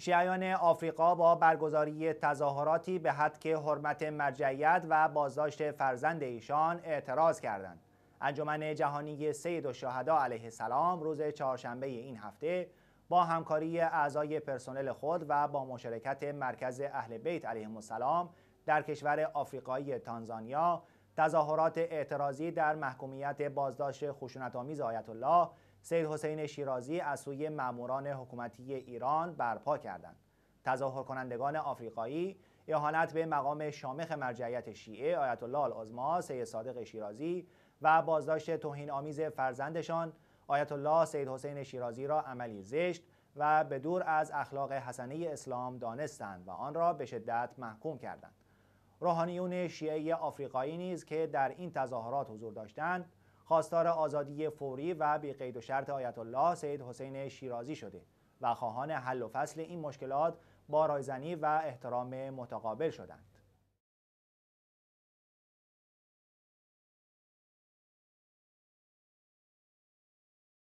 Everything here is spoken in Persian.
شیعیان آفریقا با برگزاری تظاهراتی به حدک حرمت مرجعیت و بازداشت فرزند ایشان اعتراض کردند. انجمن جهانی سید و شهدا علیه السلام روز چهارشنبه این هفته با همکاری اعضای پرسنل خود و با مشارکت مرکز اهل بیت علیه السلام در کشور آفریقایی تانزانیا تظاهرات اعتراضی در محکومیت بازداشت آمیز آیت الله سید حسین شیرازی از سوی ماموران حکومتی ایران برپا کردند تظاهر کنندگان آفریقایی اهانت به مقام شامخ مرجعیت شیعه آیت الله العظما سید صادق شیرازی و بازداشت توهین آمیز فرزندشان آیت الله سید حسین شیرازی را عملی زشت و به دور از اخلاق حسنه اسلام دانستند و آن را به شدت محکوم کردند روحانیون شیعه آفریقایی نیز که در این تظاهرات حضور داشتند خواستار آزادی فوری و بی قید و شرط آیت الله سید حسین شیرازی شده و خواهان حل و فصل این مشکلات با رایزنی و احترام متقابل شدند